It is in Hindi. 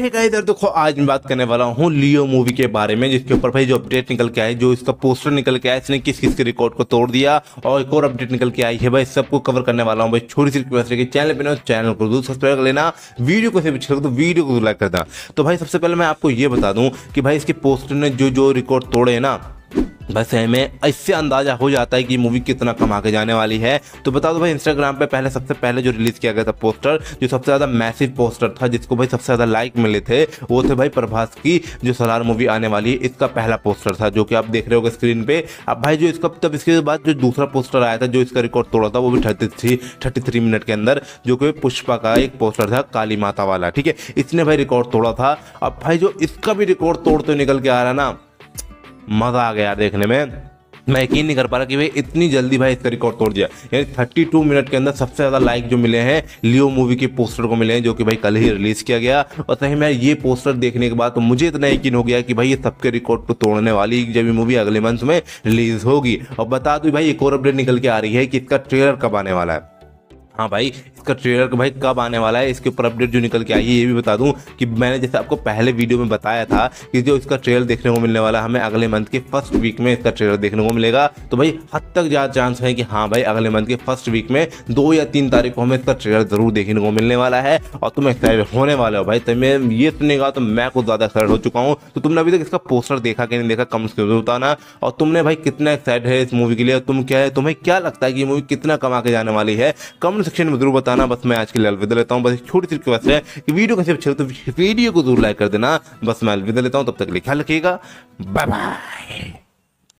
है देखो तो आज मैं बात करने वाला हूँ लियो मूवी के बारे में जिसके ऊपर भाई जो अपडेट निकल के आई जो इसका पोस्टर निकल के आया इसने किस किस के रिकॉर्ड को तोड़ दिया और एक और अपडेट निकल के आई है भाई सबको कवर करने वाला हूँ भाई छोटी सी रिक्वेस्ट है कि चैनल पर चैनल को जरूर सब्सक्राइब कर लेना वीडियो को तो वीडियो को लाइक कर तो भाई सबसे पहले मैं आपको ये बता दूँ कि भाई इसके पोस्टर ने जो जो रिकॉर्ड तोड़े ना बस हमें इससे अंदाज़ा हो जाता है कि मूवी कितना कमा के जाने वाली है तो बता दो भाई इंस्टाग्राम पे पहले सबसे पहले जो रिलीज़ किया गया था पोस्टर जो सबसे ज़्यादा मैसिव पोस्टर था जिसको भाई सबसे ज़्यादा लाइक मिले थे वो थे भाई प्रभास की जो सलार मूवी आने वाली है इसका पहला पोस्टर था जो कि आप देख रहे हो स्क्रीन पर अब भाई जो इसका तब इसके बाद जो दूसरा पोस्टर आया था जो इसका रिकॉर्ड तोड़ा था वो भी थर्टी थ्री मिनट के अंदर जो कि पुष्पा का एक पोस्टर था काली माता वाला ठीक है इसने भाई रिकॉर्ड तोड़ा था अब भाई जो इसका भी रिकॉर्ड तोड़ते निकल के आ रहा ना मज़ा आ गया देखने में मैं यकीन नहीं कर पा रहा कि भाई इतनी जल्दी भाई इसका रिकॉर्ड तोड़ दिया यानी 32 मिनट के अंदर सबसे ज़्यादा लाइक जो मिले हैं लियो मूवी के पोस्टर को मिले हैं जो कि भाई कल ही रिलीज़ किया गया और सही मैं ये पोस्टर देखने के बाद तो मुझे इतना यकीन हो गया कि भाई ये सबके रिकॉर्ड को तोड़ने वाली जब ये मूवी अगले मंथ में रिलीज़ होगी और बता दू भाई एक और अपडेट निकल के आ रही है कि इसका ट्रेलर कब आने वाला है हाँ भाई इसका ट्रेलर भाई कब आने वाला है इसके ऊपर अपडेट जो निकल के आई है ये भी बता दूं कि मैंने जैसे आपको पहले वीडियो में बताया था कि जो इसका ट्रेलर देखने को मिलने वाला हमें अगले मंथ के फर्स्ट वीक में इसका ट्रेलर देखने को मिलेगा तो भाई हद तक ज़्यादा चांस है कि हाँ भाई अगले मंथ के फर्स्ट वीक में दो या तीन तारीख को हमें इसका ट्रेलर जरूर देखने को मिलने वाला है और तुम एक्साइटेड होने वाले हो भाई तुम्हें ये सुनेगा तो मैं कुछ ज़्यादा एक्साइड हो चुका हूँ तो तुमने अभी तक इसका पोस्टर देखा कि नहीं देखा कम से बताना और तुमने भाई कितना एक्साइट है इस मूवी के लिए तुम क्या है तुम्हें क्या लगता है कि मूवी कितना कमा के जाने वाली है कमेंट सेक्शन में जरूर बताना बताना बस मैं आज के लिए अलविदा लेता हूँ बस छोटी सी रिक्वेस्ट है कि वीडियो कैसे अच्छे तो वीडियो को जरूर लाइक कर देना बस मैं अलविदा लेता हूँ तब तक लिखा लिखिएगा बाय बाय